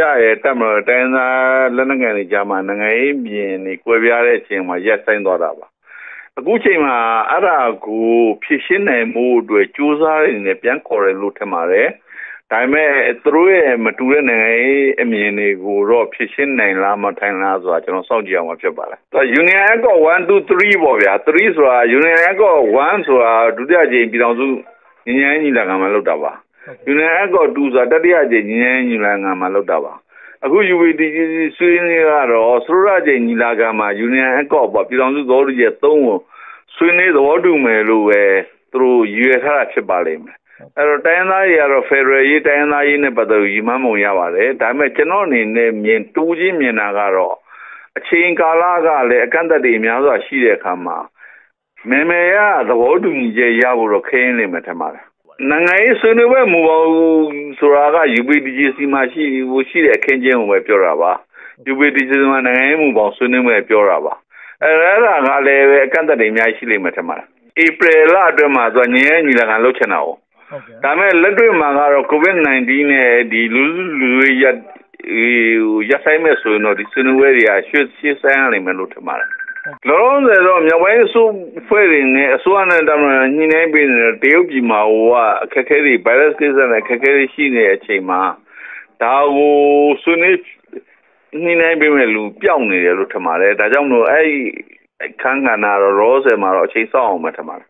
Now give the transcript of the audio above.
ရရဲ့တက်မလို့တိုင်းသားလက်နက်ငယ်တွေကြာမှနိုင်ငံရေးပြင်တွေကွဲပြားတဲ့အချိန်မှာရက်ဆိုင်သွားတာပါအခုချိန်မှာအဲ့ဒါကိုဖြည့်ရှင်းနိုင်မှုအတွက်စူးစမ်းရင်းနဲ့ပြန်ခေါ်ရလို့ထင်ပါတယ်ဒါပေမဲ့သူတို့ရဲ့မတူတဲ့နိုင်ငံရေးအမြင်တွေကိုတော့ဖြည့်ရှင်းနိုင်လားမထိုင်လားဆိုတာကျွန်တော်စောင့်ကြည့်အောင်ဖြစ်ပါလားသူ Union Act 1 2 3ပေါ့ဗျာ3ဆိုတာ Union Act 1ဆိုတာဒုတိယကြိမ်ပြည်တော်စုညီညာညီလာခံမှာလုပ်တာပါယူနန်အက်ကော်2ဆိုတာတတိယကြိမ်ညဉ့်ညီလာခံမှာလုပ်တာပါအခု UVDC ဆွေးနွေးကတော့စရုရကြိမ်ညီလာခံမှာယူနန်အက်ကော်ပေါ့ပြည်ထောင်စုသဘောတူညီ3ကိုဆွေးနွေးသဘောတူမယ်လို့ပဲသူတို့ရွေထားတာဖြစ်ပါလိမ့်မယ်အဲ့တော့တိုင်းသားကြီးကတော့ Federal ရေးတိုင်းသားရေးနဲ့ပတ်သက်ပြီးမှမုံရပါတယ်ဒါပေမဲ့ကျွန်တော်အနေနဲ့မြင်တူးချင်းမြင်တာကတော့အချိန်ကာလကလည်းအကန့်အသတ်တွေအများစွာရှိတဲ့အခါမှာမေမေရသဘောတူညီချက်ရဖို့တော့ခင်းနေမှာထင်ပါတယ်နိုင်ငံရေးဆွေးနွေးပွဲမူပါဘူးဆိုတာက UPDGC မှာရှိဘူးရှိတဲ့အခင်းကျင်းကိုပဲပြောတာပါ UPDGC မှာနိုင်ငံရေးမူပါဆွေးနွေးပွဲပြောတာပါအဲအဲ့ဒါကလည်းပဲအကန့်အသတ်တွေအများကြီးရှိလိမ့်မယ်ထင်ပါတယ်ဧပြီလအတွင်းမှာသူကငင်းရညီလာခံလုပ်ချင်တာ哦ဒါမဲ့လက်တွေ့မှာကတော့ COVID-19 နဲ့ဒီလူလူရရဆိုင်မဲ့ဆိုရင်တော့ဒီဆွေးနွေးပွဲတွေကရွှေ့ရှေ့ဆိုင်ရနိုင်မယ်လို့ထင်ပါတယ်လုံးစဲတော့မြောက်ပိုင်းအစိုးဖွဲ့တွေနဲ့အစိုးရနဲ့တမန်ညှိနှိုင်းပေးနေတဲ့တရုတ်ပြည်မှာဟိုကအခက်အခဲတွေဗိုင်းရပ်စ်ကိစ္စနဲ့အခက်အခဲတွေရှိနေတဲ့အချိန်မှာဒါကိုဆွေးနွေးညှိနှိုင်းပေးမဲ့လူပျောက်နေတယ်လို့ထင်ပါတယ်ဒါကြောင့်မလို့အဲ့ခန်းကဏ္ဍတော့ရောစဲမှာတော့အချိန်စောင့်အောင်မထင်ပါတယ်